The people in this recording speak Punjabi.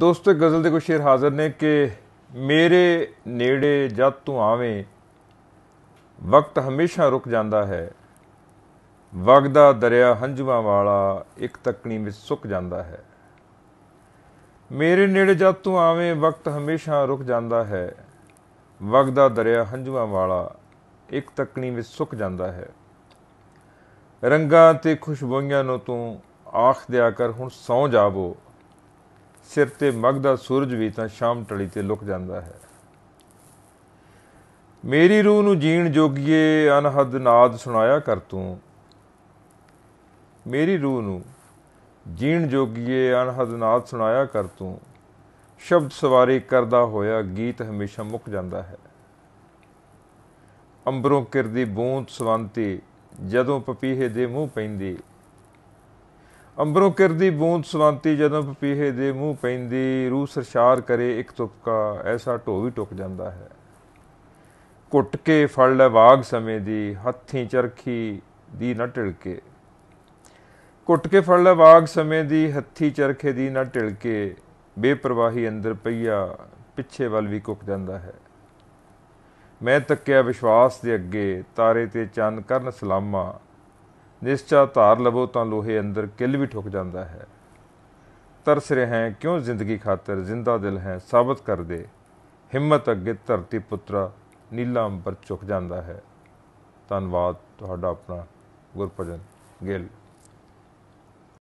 ਦੋਸਤੋ ਗਜ਼ਲ ਦੇ ਕੁਝ ਸ਼ੇਰ ਹਾਜ਼ਰ ਨੇ ਕਿ ਮੇਰੇ ਨੇੜੇ ਜਦ ਤੂੰ ਆਵੇਂ ਵਕਤ ਹਮੇਸ਼ਾ ਰੁਕ ਜਾਂਦਾ ਹੈ ਵਗਦਾ ਦਰਿਆ ਹੰਝੂਆਂ ਵਾਲਾ ਇੱਕ ਤੱਕਣੀ ਵਿੱਚ ਸੁੱਕ ਜਾਂਦਾ ਹੈ ਮੇਰੇ ਨੇੜੇ ਜਦ ਤੂੰ ਆਵੇਂ ਵਕਤ ਹਮੇਸ਼ਾ ਰੁਕ ਜਾਂਦਾ ਹੈ ਵਗਦਾ ਦਰਿਆ ਹੰਝੂਆਂ ਵਾਲਾ ਇੱਕ ਤੱਕਣੀ ਵਿੱਚ ਸੁੱਕ ਜਾਂਦਾ ਹੈ ਰੰਗਾਂ ਤੇ ਖੁਸ਼ਬੂਆਂ ਨੂੰ ਤੂੰ ਆਖ ਦਿਆ ਕਰ ਹੁਣ ਸੌ ਜਾਵੋ ਸਿਰ ਤੇ ਮਗਦਾ ਸੂਰਜ ਵੀ ਤਾਂ ਸ਼ਾਮ ਟਲੀ ਤੇ ਲੁਕ ਜਾਂਦਾ ਹੈ ਮੇਰੀ ਰੂਹ ਨੂੰ ਜੀਣ ਜੋਗੀਏ ਅਨਹਦ ਨਾਦ ਸੁਣਾਇਆ ਕਰ ਤੂੰ ਮੇਰੀ ਰੂਹ ਨੂੰ ਜੀਣ ਜੋਗੀਏ ਅਨਹਦ ਨਾਦ ਸੁਣਾਇਆ ਕਰ ਤੂੰ ਸ਼ਬਦ ਸਵਾਰੀ ਕਰਦਾ ਹੋਇਆ ਗੀਤ ਹਮੇਸ਼ਾ ਮੁੱਕ ਜਾਂਦਾ ਹੈ ਅੰਬਰੋਂ ਕਿਰਦੀ ਬੂੰਦ ਸਵੰਤੀ ਜਦੋਂ ਪਪੀਹੇ ਦੇ ਮੂੰਹ ਪੈਂਦੀ ਅੰਬਰੋਂ ਕਿਰਦੀ ਬੂੰਦ ਸੁਵੰਤੀ ਜਦੋਂ ਪਪੀਹੇ ਦੇ ਮੂੰਹ ਪੈਂਦੀ ਰੂਹ ਸਰਸ਼ਾਰ ਕਰੇ ਇੱਕ ਤੁਪਕਾ ਐਸਾ ਢੋ ਵੀ ਟੁੱਕ ਜਾਂਦਾ ਹੈ ਕੁੱਟ ਕੇ ਫੜ ਲੈ ਬਾਗ ਸਮੇਂ ਦੀ ਹੱਥੀ ਚਰਖੀ ਦੀ ਨਾ ਟਿਲਕੇ ਕੁੱਟ ਕੇ ਫੜ ਲੈ ਬਾਗ ਸਮੇਂ ਦੀ ਹੱਥੀ ਚਰਖੇ ਦੀ ਨਾ ਟਿਲਕੇ ਬੇਪਰਵਾਹੀ ਅੰਦਰ ਪਈਆ ਪਿੱਛੇ ਵੱਲ ਵੀ ਕੁੱਕ ਜਾਂਦਾ ਹੈ ਮੈਂ ਤੱਕਿਆ ਵਿਸ਼ਵਾਸ ਦੇ ਅੱਗੇ ਤਾਰੇ ਤੇ ਚੰਨ ਕਰਨ ਸਲਾਮਾ ਨਿਸ਼ਚਾ ਧਾਰ ਲਵੋ ਤਾਂ ਲੋਹੇ ਅੰਦਰ ਕਿਲ ਵੀ ਠੁਕ ਜਾਂਦਾ ਹੈ ਤਰਸ ਰਹੇ ਹੈ ਕਿਉਂ ਜ਼ਿੰਦਗੀ ਖਾਤਰ ਜ਼ਿੰਦਾ ਦਿਲ ਹੈ ਸਾਬਤ ਕਰ ਦੇ ਹਿੰਮਤ ਅੱਗੇ ਧਰਤੀ ਪੁੱਤਰਾ ਨੀਲਾ ਅੰਬਰ ਝੁਕ ਜਾਂਦਾ ਹੈ ਧੰਨਵਾਦ ਤੁਹਾਡਾ ਆਪਣਾ ਗੁਰਪ੍ਰਜਨ ਗਿੱਲ